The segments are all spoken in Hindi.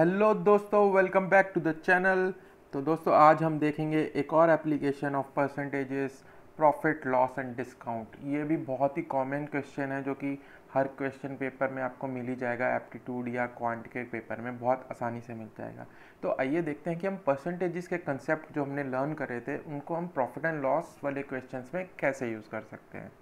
हेलो दोस्तों welcome back to the channel तो दोस्तों आज हम देखेंगे एक और application of percentages profit loss and discount ये भी बहुत ही कॉमन क्वेश्चन है जो कि हर क्वेश्चन पेपर में आपको मिल ही जाएगा एप्टीट्यूड या क्वांट के पेपर में बहुत आसानी से मिल जाएगा तो आइए देखते हैं कि हम परसेंटेजेस के कंसेप्ट जो हमने लर्न करे थे उनको हम प्रॉफिट एंड लॉस वाले क्वेश्चन में कैसे यूज़ कर सकते हैं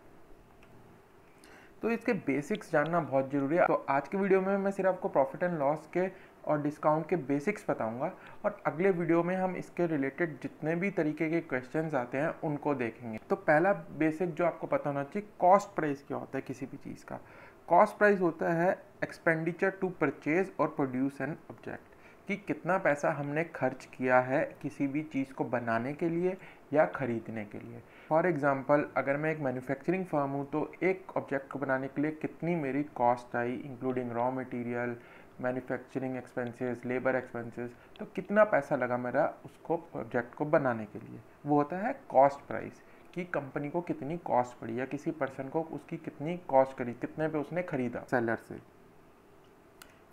तो इसके बेसिक्स जानना बहुत ज़रूरी है तो आज के वीडियो में मैं सिर्फ आपको प्रॉफिट एंड लॉस के और डिस्काउंट के बेसिक्स बताऊंगा और अगले वीडियो में हम इसके रिलेटेड जितने भी तरीके के क्वेश्चंस आते हैं उनको देखेंगे तो पहला बेसिक जो आपको पता होना चाहिए कॉस्ट प्राइस क्या होता है किसी भी चीज़ का कॉस्ट प्राइस होता है एक्सपेंडिचर टू परचेज और प्रोड्यूस एन ऑब्जेक्ट कि कितना पैसा हमने खर्च किया है किसी भी चीज़ को बनाने के लिए या ख़रीदने के लिए फॉर एग्ज़ाम्पल अगर मैं एक मैन्युफैक्चरिंग फर्म हूँ तो एक ऑब्जेक्ट को बनाने के लिए कितनी मेरी कॉस्ट आई including raw material manufacturing expenses labour expenses तो कितना पैसा लगा मेरा उसको प्रोजेक्ट को बनाने के लिए वो होता है कॉस्ट प्राइस कि कंपनी को कितनी कॉस्ट पड़ी या किसी पर्सन को उसकी कितनी कॉस्ट करी कितने पे उसने ख़रीदा सेलर से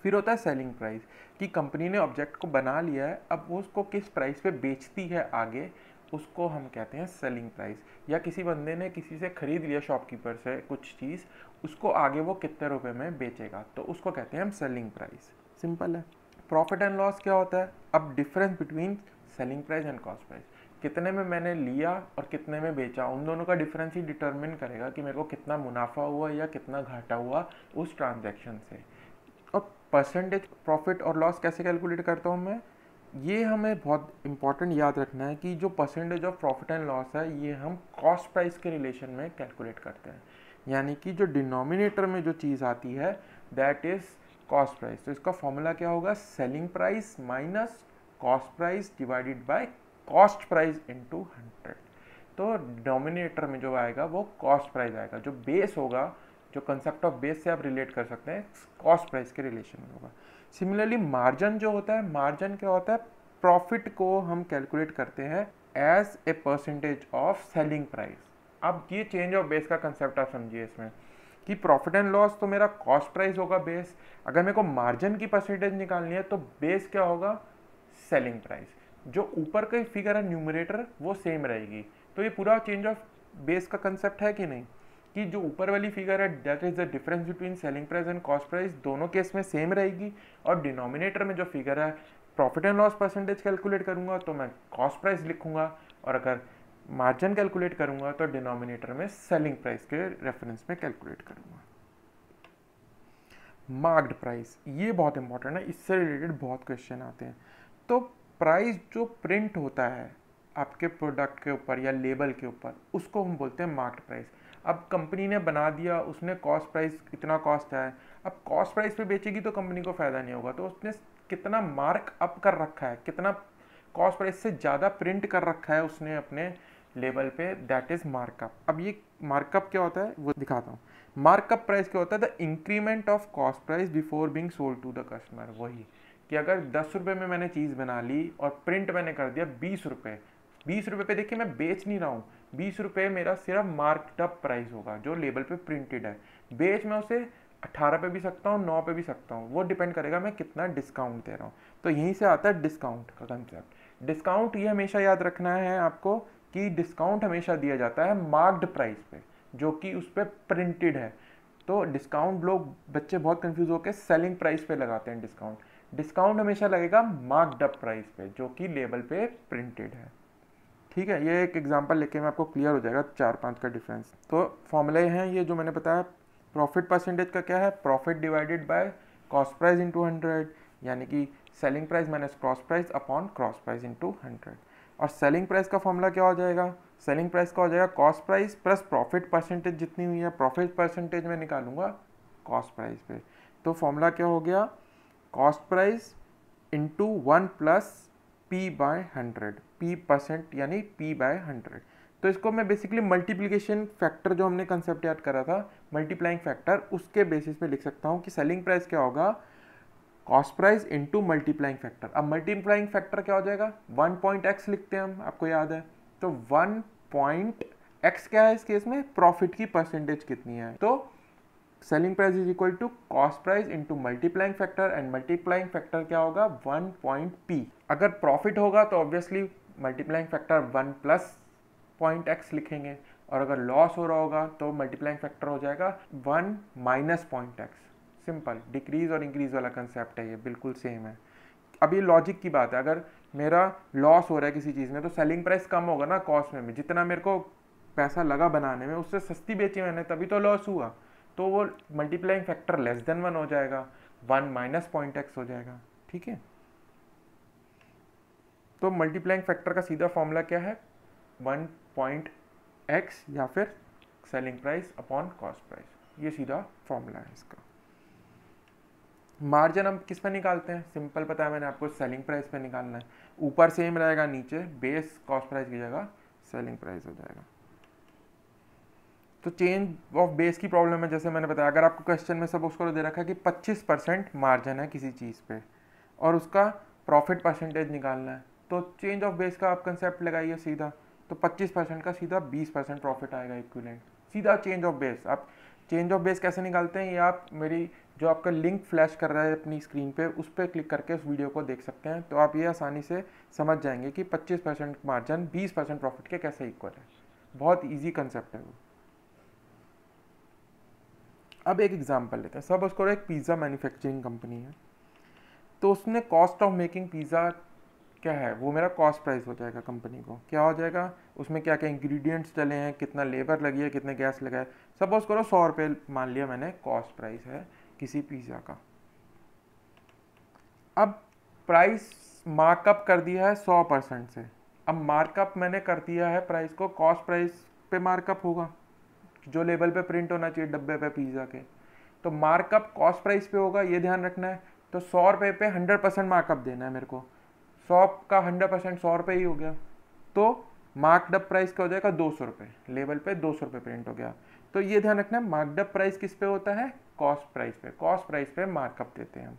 फिर होता है सेलिंग प्राइस कि कंपनी ने ऑब्जेक्ट को बना लिया है अब वो उसको किस प्राइस पे बेचती है आगे उसको हम कहते हैं सेलिंग प्राइस या किसी बंदे ने किसी से ख़रीद लिया शॉपकीपर से कुछ चीज़ उसको आगे वो कितने रुपए में बेचेगा तो उसको कहते हैं हम सेलिंग प्राइस सिंपल है प्रॉफिट एंड लॉस क्या होता है अब difference between selling price and cost price कितने में मैंने लिया और कितने में बेचा उन दोनों का डिफरेंस ही डिटरमिन करेगा कि मेरे को कितना मुनाफा हुआ या कितना घाटा हुआ उस ट्रांजेक्शन से और परसेंटेज प्रॉफिट और लॉस कैसे कैलकुलेट करता हूँ मैं ये हमें बहुत इंपॉर्टेंट याद रखना है कि जो percentage of profit and loss है ये हम कॉस्ट प्राइस के रिलेशन में कैलकुलेट करते हैं यानी कि जो डिनोमिनेटर में जो चीज़ आती है दैट इज़ कॉस्ट प्राइस तो इसका फॉर्मूला क्या होगा selling price minus cost price divided by cost price into hundred तो डोमिनेटर में जो आएगा वो कॉस्ट प्राइस आएगा जो बेस होगा जो कंसेप्ट ऑफ बेस से आप रिलेट कर सकते हैं कॉस्ट प्राइस के रिलेशन में होगा सिमिलरली मार्जिन जो होता है मार्जिन क्या होता है प्रॉफिट को हम कैलकुलेट करते हैं as a percentage of selling price अब ये चेंज ऑफ बेस का कंसेप्ट आप समझिए इसमें कि प्रॉफिट एंड लॉस तो मेरा कॉस्ट प्राइस होगा बेस अगर मेरे को मार्जिन की परसेंटेज निकालनी है तो बेस क्या होगा सेलिंग प्राइस जो ऊपर का फिगर है न्यूमरेटर वो सेम रहेगी तो ये पूरा चेंज ऑफ बेस का कंसेप्ट है कि नहीं कि जो ऊपर वाली फिगर है that is the difference between selling price and cost price दोनों केस में सेम रहेगी और डिनोमिनेटर में जो फिगर है profit and loss percentage calculate करूंगा तो मैं कॉस्ट प्राइस लिखूंगा और अगर मार्जिन कैलकुलेट करूंगा तो डिनोमिनेटर में सेलिंग प्राइस के रेफरेंस में कैलकुलेट करूंगा मार्क्ड प्राइस ये बहुत इंपॉर्टेंट है इससे रिलेटेड बहुत क्वेश्चन आते हैं तो प्राइस जो प्रिंट होता है आपके प्रोडक्ट के ऊपर या लेबल के ऊपर उसको हम बोलते हैं मार्क्ड प्राइस अब कंपनी ने बना दिया उसने कॉस्ट प्राइस कितना कॉस्ट है अब कॉस्ट प्राइस पे बेचेगी तो कंपनी को फ़ायदा नहीं होगा तो उसने कितना मार्क अप कर रखा है कितना कॉस्ट प्राइस से ज़्यादा प्रिंट कर रखा है उसने अपने लेवल पे दैट इज़ मार्कअप अब ये मार्कअप क्या होता है वो दिखाता हूँ मार्कअप प्राइस क्या होता है the increment of cost price before being sold to the customer वही कि अगर दस रुपये में मैंने चीज़ बना ली और प्रिंट मैंने कर दिया बीस रुपये बीस रुपये पे देखिए मैं बेच नहीं रहा हूँ बीस रुपये मेरा सिर्फ मार्कडअप प्राइस होगा जो लेबल पे प्रिंटेड है बेच मैं उसे अट्ठारह पे भी सकता हूँ नौ पे भी सकता हूँ वो डिपेंड करेगा मैं कितना डिस्काउंट दे रहा हूँ तो यहीं से आता है डिस्काउंट का कंसेप्ट डिस्काउंट ये हमेशा याद रखना है आपको कि डिस्काउंट हमेशा दिया जाता है मार्क्ड प्राइस पे जो कि उस पर प्रिंटेड है तो डिस्काउंट लोग बच्चे बहुत कंफ्यूज होकर सेलिंग प्राइस पे लगाते हैं डिस्काउंट डिस्काउंट हमेशा लगेगा अप प्राइस पे जो कि लेबल पे प्रिंटेड है ठीक है ये एक एग्जांपल लेके मैं आपको क्लियर हो जाएगा चार पाँच का डिफरेंस तो फॉर्मूले हैं ये जो मैंने बताया प्रॉफिट परसेंटेज का क्या है profit divided by cost price into hundred यानी कि selling price minus cross price upon cross price into hundred और सेलिंग प्राइस का फॉर्मूला क्या हो जाएगा सेलिंग प्राइस का हो जाएगा cost price plus profit percentage जितनी हुई है प्रॉफिट परसेंटेज में निकालूंगा कॉस्ट प्राइस पे तो फॉर्मूला क्या हो गया cost price into one plus P by hundred P percent यानी पी बाय हंड्रेड तो इसको मैं बेसिकली मल्टीप्लिकेशन फैक्टर जो हमने कंसेप्ट याद करा था मल्टीप्लाइंग फैक्टर उसके बेसिस पे लिख सकता हूँ कि सेलिंग प्राइस क्या होगा cost price into multiplying factor अब मल्टीप्लाइंग फैक्टर क्या हो जाएगा वन पॉइंट एक्स लिखते हैं हम आपको याद है तो वन पॉइंट एक्स क्या है इस केस में प्रॉफिट की परसेंटेज कितनी है तो selling price is equal to cost price into multiplying factor and multiplying factor क्या होगा वन पॉइंट पी अगर प्रॉफिट होगा तो obviously multiplying factor one plus point X लिखेंगे और अगर लॉस हो रहा होगा तो मल्टीप्लाइंग फैक्टर हो जाएगा one minus point X simple decrease और इंक्रीज वाला कंसेप्ट है ये बिल्कुल सेम है अब ये लॉजिक की बात है अगर मेरा लॉस हो रहा है किसी चीज़ में तो सेलिंग प्राइस कम होगा ना कॉस्ट में जितना मेरे को पैसा लगा बनाने में उससे सस्ती बेची मैंने तभी तो लॉस हुआ तो वो multiplying factor less than one हो जाएगा वन माइनस पॉइंट एक्स हो जाएगा ठीक है तो मल्टीप्लाइंग फैक्टर का सीधा फॉर्मूला क्या है वन पॉइंट एक्स या फिर selling price upon cost price ये सीधा फॉर्मूला है इसका मार्जिन हम किस पे निकालते हैं सिंपल पता है मैंने आपको सेलिंग प्राइस पे निकालना है ऊपर सेम रहेगा नीचे बेस कॉस्ट प्राइस की जगह सेलिंग प्राइस हो जाएगा तो चेंज ऑफ बेस की प्रॉब्लम है जैसे मैंने बताया अगर आपको क्वेश्चन में सपोज करो दे रखा है कि 25 परसेंट मार्जिन है किसी चीज़ पे और उसका प्रॉफिट परसेंटेज निकालना है तो चेंज ऑफ बेस का आप कंसेप्ट लगाइए सीधा तो 25 परसेंट का सीधा 20 परसेंट प्रॉफिट आएगा इक्विलेंट सीधा चेंज ऑफ बेस आप चेंज ऑफ बेस कैसे निकालते हैं ये आप मेरी जो आपका लिंक फ्लैश कर रहा है अपनी स्क्रीन पे उस पर क्लिक करके उस वीडियो को देख सकते हैं तो आप ये आसानी से समझ जाएंगे कि 25 परसेंट मार्जिन 20 परसेंट प्रॉफिट के कैसे इक्वल है बहुत ईजी कंसेप्ट है वो अब एक एग्जाम्पल लेते हैं सब करो एक पिज़्ज़ा मैन्युफैक्चरिंग कंपनी है तो उसने कॉस्ट ऑफ मेकिंग पिज़्ज़ा क्या है वो मेरा कॉस्ट प्राइस हो जाएगा कंपनी को क्या हो जाएगा उसमें क्या क्या इंग्रेडिएंट्स डले हैं कितना लेबर लगी है कितने गैस लगा है सपोज करो सौ रुपये मान लिया मैंने कॉस्ट प्राइस है किसी पिज़्ज़ा का अब प्राइस मार्कअप कर दिया है सौ परसेंट से अब मार्कअप मैंने कर दिया है प्राइस को कॉस्ट प्राइस पे मार्कअप होगा जो लेबल पे प्रिंट होना चाहिए डब्बे पे पिज़्ज़ा के तो मार्कअप कॉस्ट प्राइस पे होगा ये ध्यान रखना है तो सौ रुपये पे हंड्रेड परसेंट मार्कअप देना है मेरे को सौ का हंड्रेड परसेंट सौ रुपये ही हो गया तो मार्कडअप प्राइस क्या हो जाएगा दो सौ रुपये लेबल पे दो सौ रुपये प्रिंट हो गया तो ये ध्यान रखना है मार्कडअप प्राइस किस पे होता है कॉस्ट प्राइस पे कॉस्ट प्राइस पे मार्कअप देते हैं हम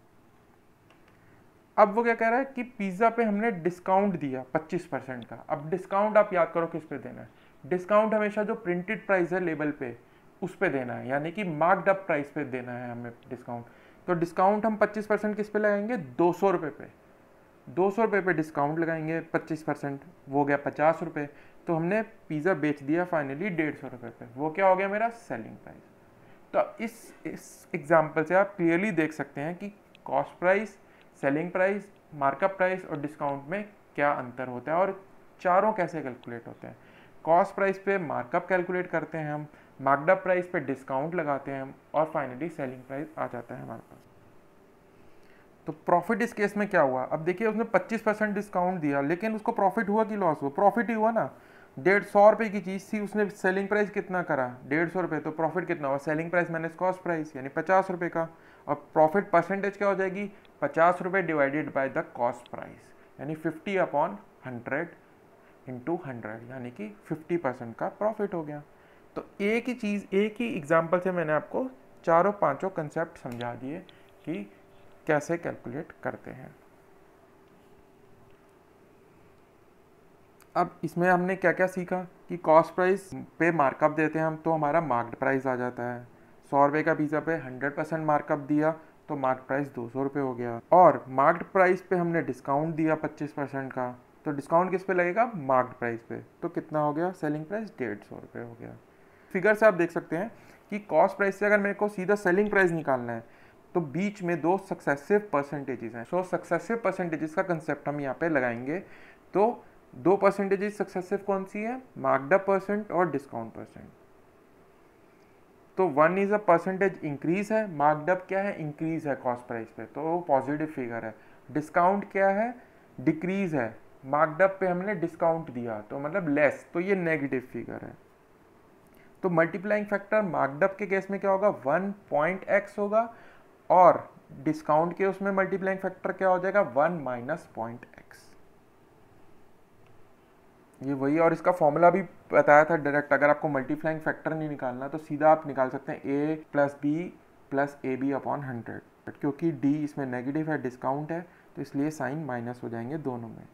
अब वो क्या कह रहा है कि पिज़्ज़ा पे हमने डिस्काउंट दिया पच्चीस परसेंट का अब डिस्काउंट आप याद करो किस पे देना है डिस्काउंट हमेशा जो प्रिंटेड प्राइस है लेबल पे उस पर देना है यानी कि मार्क्ड अप प्राइस पे देना है हमें डिस्काउंट तो डिस्काउंट हम 25 परसेंट किस पे लगाएंगे दो सौ रुपये पे दो सौ रुपये पे डिस्काउंट लगाएंगे 25 परसेंट वो गया पचास रुपये तो हमने पिज़्ज़ा बेच दिया फाइनली डेढ़ सौ रुपये पे वो क्या हो गया मेरा सेलिंग प्राइस तो इस इस एग्ज़ाम्पल से आप क्लियरली देख सकते हैं कि cost price selling price markup price और डिस्काउंट में क्या अंतर होता है और चारों कैसे कैलकुलेट होते हैं कॉस्ट प्राइस पे मार्कअप कैलकुलेट करते हैं हम मार्कडअप प्राइस पे डिस्काउंट लगाते हैं हम और फाइनली सेलिंग प्राइस आ जाता है हमारे पास तो प्रॉफिट इस केस में क्या हुआ अब देखिए उसने 25 परसेंट डिस्काउंट दिया लेकिन उसको प्रॉफिट हुआ कि लॉस हुआ प्रॉफिट ही हुआ ना डेढ़ सौ रुपये की चीज़ थी उसने सेलिंग प्राइस कितना करा डेढ़ सौ रुपये तो प्रॉफिट कितना हुआ selling price minus cost price यानी पचास रुपये का और प्रॉफिट परसेंटेज क्या हो जाएगी पचास रुपये divided by the cost price यानी fifty upon hundred into hundred यानी कि फिफ्टी परसेंट का प्रॉफिट हो गया तो एक ही चीज़ एक ही एग्जाम्पल से मैंने आपको चारों पांचों कंसेप्ट समझा दिए कि कैसे कैलकुलेट करते हैं अब इसमें हमने क्या क्या सीखा कि कॉस्ट प्राइस पे मार्कअप देते हैं हम तो हमारा मार्क्ड प्राइस आ जाता है सौ रुपये का पिज़्ज़ा पे हंड्रेड परसेंट मार्कअप दिया तो मार्क प्राइस दो सौ रुपये हो गया और मार्क्ड प्राइस पे हमने डिस्काउंट दिया पच्चीस परसेंट का तो डिस्काउंट किस पे लगेगा मार्क्ड प्राइस पे तो कितना हो गया सेलिंग प्राइस डेढ़ सौ रुपये हो गया फिगर से आप देख सकते हैं कि कॉस्ट प्राइस से अगर मेरे को सीधा सेलिंग प्राइस निकालना है तो बीच में दो सक्सेसिव परसेंटेजेस हैं सो सक्सेसिव परसेंटेजेस का कंसेप्ट हम यहाँ पे लगाएंगे तो दो परसेंटेजेस सक्सेसिव कौन सी है मार्कडअप परसेंट और डिस्काउंट परसेंट तो one is a percentage increase है मार्कडअप क्या है इंक्रीज है कॉस्ट प्राइस पे तो पॉजिटिव फिगर है डिस्काउंट क्या है डिक्रीज है मार्कडअप पे हमने डिस्काउंट दिया तो मतलब लेस तो ये नेगेटिव फिगर है तो मल्टीप्लाइंग फैक्टर मार्कडअप के केस में क्या होगा वन पॉइंट एक्स होगा और डिस्काउंट के उसमें मल्टीप्लाइंग फैक्टर क्या हो जाएगा वन माइनस पॉइंट एक्स ये वही और इसका फॉर्मूला भी बताया था डायरेक्ट अगर आपको मल्टीप्लाइंग फैक्टर नहीं निकालना तो सीधा आप निकाल सकते हैं A plus B plus A B upon hundred क्योंकि डी इसमें नेगेटिव है डिस्काउंट है तो इसलिए साइन माइनस हो जाएंगे दोनों में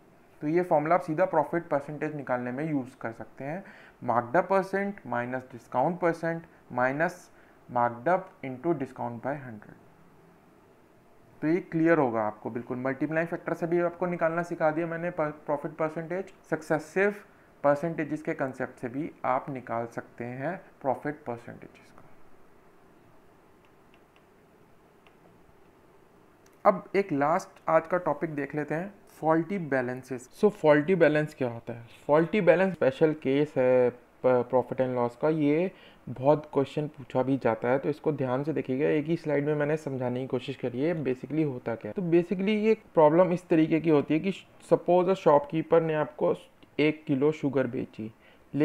तो ये फॉर्मूला आप सीधा प्रॉफिट परसेंटेज निकालने में यूज़ कर सकते हैं markedup percent minus discount percent minus markedup into discount by hundred तो ये क्लियर होगा आपको बिल्कुल मल्टीप्लाई फैक्टर से भी आपको निकालना सिखा दिया मैंने प्रॉफिट परसेंटेज सक्सेसिव परसेंटेजेस के कंसेप्ट से भी आप निकाल सकते हैं प्रॉफिट परसेंटेजेस का अब एक लास्ट आज का टॉपिक देख लेते हैं faulty balances so faulty balance क्या होता है फॉल्टी बैलेंस स्पेशल केस है प्रॉफिट एंड लॉस का ये बहुत क्वेश्चन पूछा भी जाता है तो इसको ध्यान से देखिएगा एक ही स्लाइड में मैंने समझाने की कोशिश करी है बेसिकली होता क्या है तो बेसिकली ये प्रॉब्लम इस तरीके की होती है कि सपोज अ शॉपकीपर ने आपको एक किलो शुगर बेची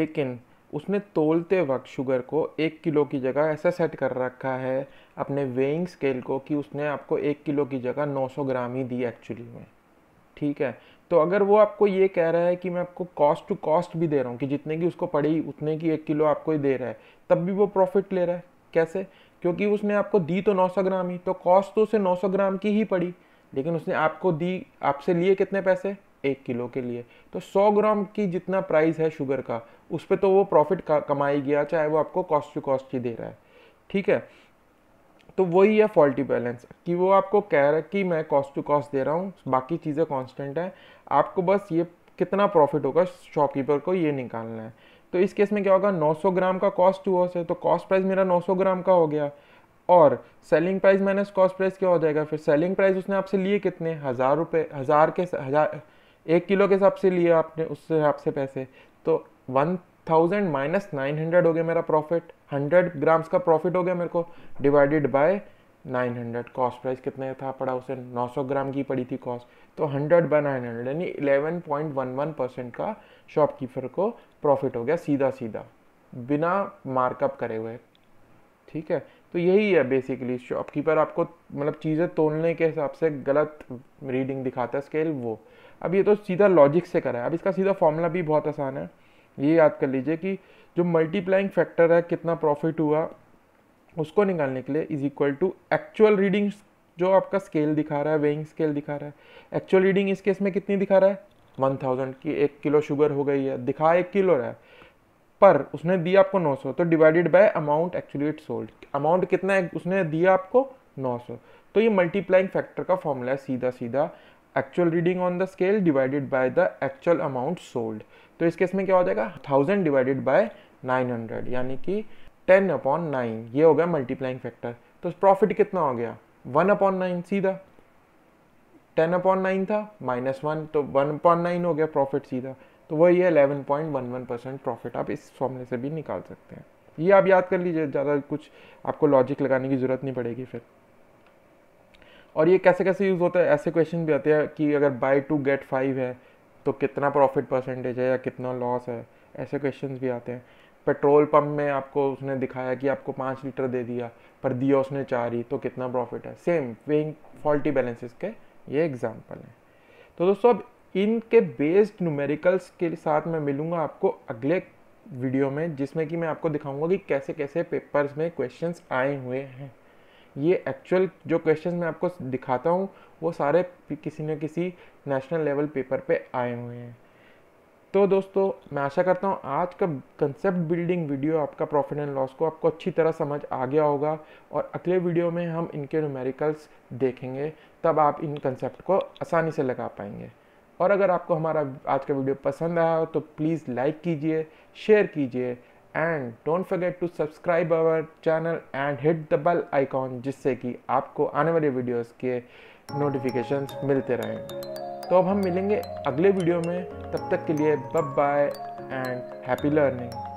लेकिन उसने तोलते वक्त शुगर को एक किलो की जगह ऐसा सेट कर रखा है अपने वेइंग स्केल को कि उसने आपको एक किलो की जगह 900 ग्राम ही दी एक्चुअली में ठीक है तो अगर वो आपको ये कह रहा है कि मैं आपको कॉस्ट टू कॉस्ट भी दे रहा हूँ कि जितने की उसको पड़ी उतने की एक किलो आपको ही दे रहा है तब भी वो प्रॉफिट ले रहा है कैसे क्योंकि उसने आपको दी तो 900 ग्राम ही तो कॉस्ट तो उसे 900 ग्राम की ही पड़ी लेकिन उसने आपको दी आपसे लिए कितने पैसे एक किलो के लिए तो 100 ग्राम की जितना प्राइस है शुगर का उस पर तो वो प्रॉफिट कमाई गया चाहे वो आपको कॉस्ट टू कॉस्ट ही दे रहा है ठीक है तो वही है फॉल्टी बैलेंस कि वो आपको कह रहा है कि मैं कॉस्ट टू कॉस्ट दे रहा हूँ बाकी चीज़ें कॉन्स्टेंट हैं आपको बस ये कितना प्रॉफिट होगा शॉपकीपर को ये निकालना है तो इस केस में क्या होगा 900 ग्राम का कॉस्ट हुआ है तो कॉस्ट प्राइस मेरा 900 ग्राम का हो गया और selling price minus cost price क्या हो जाएगा फिर सेलिंग प्राइस उसने आपसे लिए कितने हज़ार रुपये हज़ार के हज़ार एक किलो के हिसाब से लिए आपने उस हिसाब से पैसे तो one thousand minus nine hundred हो गया मेरा प्रॉफिट हंड्रेड ग्राम्स का प्रॉफिट हो गया मेरे को divided by nine hundred cost price कितने था पड़ा उसे नौ सौ ग्राम की पड़ी थी कॉस्ट तो हंड्रेड बाय नाइन हंड्रेड यानी eleven point one one percent का शॉपकीपर को प्रॉफिट हो गया सीधा सीधा बिना मार्कअप करे हुए ठीक है तो यही है बेसिकली शॉपकीपर आपको मतलब चीज़ें तोलने के हिसाब से गलत रीडिंग दिखाता है स्केल वो अब ये तो सीधा लॉजिक से करा है अब इसका सीधा फॉर्मूला भी बहुत आसान है ये याद कर लीजिए कि जो मल्टीप्लाइंग फैक्टर है कितना प्रॉफिट हुआ उसको निकालने के लिए is equal to actual reading जो आपका स्केल दिखा रहा है वेइंग स्केल दिखा रहा है एक्चुअल रीडिंग इस केस में कितनी दिखा रहा है वन थाउजेंड की एक किलो शुगर हो गई है दिखा एक किलो रहा है पर उसने दिया आपको नौ सौ तो divided by amount actually it sold amount कितना है उसने दिया आपको नौ सौ तो ये मल्टीप्लाइंग फैक्टर का फॉर्मूला है सीधा सीधा actual reading on the scale divided by the actual amount sold तो इस केस में क्या हो जाएगा thousand divided by nine hundred यानी कि टेन अपॉन नाइन ये हो गया मल्टीप्लाइंग फैक्टर तो प्रॉफिट कितना हो गया वन अपॉन नाइन सीधा टेन अपॉन नाइन था माइनस वन तो वन अपॉन नाइन हो गया प्रॉफिट सीधा तो वही है eleven point one one percent profit आप इस फॉर्मूले से भी निकाल सकते हैं ये आप याद कर लीजिए ज़्यादा कुछ आपको लॉजिक लगाने की ज़रूरत नहीं पड़ेगी फिर और ये कैसे कैसे यूज़ होता है ऐसे क्वेश्चन भी आते हैं कि अगर बाई टू गेट फाइव है तो कितना प्रॉफिट परसेंटेज है या कितना लॉस है ऐसे क्वेश्चन भी आते हैं पेट्रोल पंप में आपको उसने दिखाया कि आपको पाँच लीटर दे दिया पर दिया उसने चार ही तो कितना प्रॉफिट है सेम वेइंग फॉल्टी बैलेंसेस के ये एग्जाम्पल हैं तो दोस्तों अब इनके बेस्ड न्यूमेरिकल्स के साथ मैं मिलूँगा आपको अगले वीडियो में जिसमें कि मैं आपको दिखाऊंगा कि कैसे कैसे पेपर्स में क्वेश्चंस आए हुए हैं ये एक्चुअल जो क्वेश्चन मैं आपको दिखाता हूँ वो सारे किसी न किसी नेशनल लेवल पेपर पे आए हुए हैं तो दोस्तों मैं आशा करता हूँ आज का कंसेप्ट बिल्डिंग वीडियो आपका प्रॉफिट एंड लॉस को आपको अच्छी तरह समझ आ गया होगा और अगले वीडियो में हम इनके न्यूमेरिकल्स देखेंगे तब आप इन कंसेप्ट को आसानी से लगा पाएंगे और अगर आपको हमारा आज का वीडियो पसंद आया हो तो प्लीज़ लाइक कीजिए शेयर कीजिए and don't forget to subscribe our channel and hit the bell icon जिससे कि आपको आने वाले वीडियोस के नोटिफिकेशन मिलते रहें तो अब हम मिलेंगे अगले वीडियो में तब तक के लिए बब बाय एंड हैप्पी लर्निंग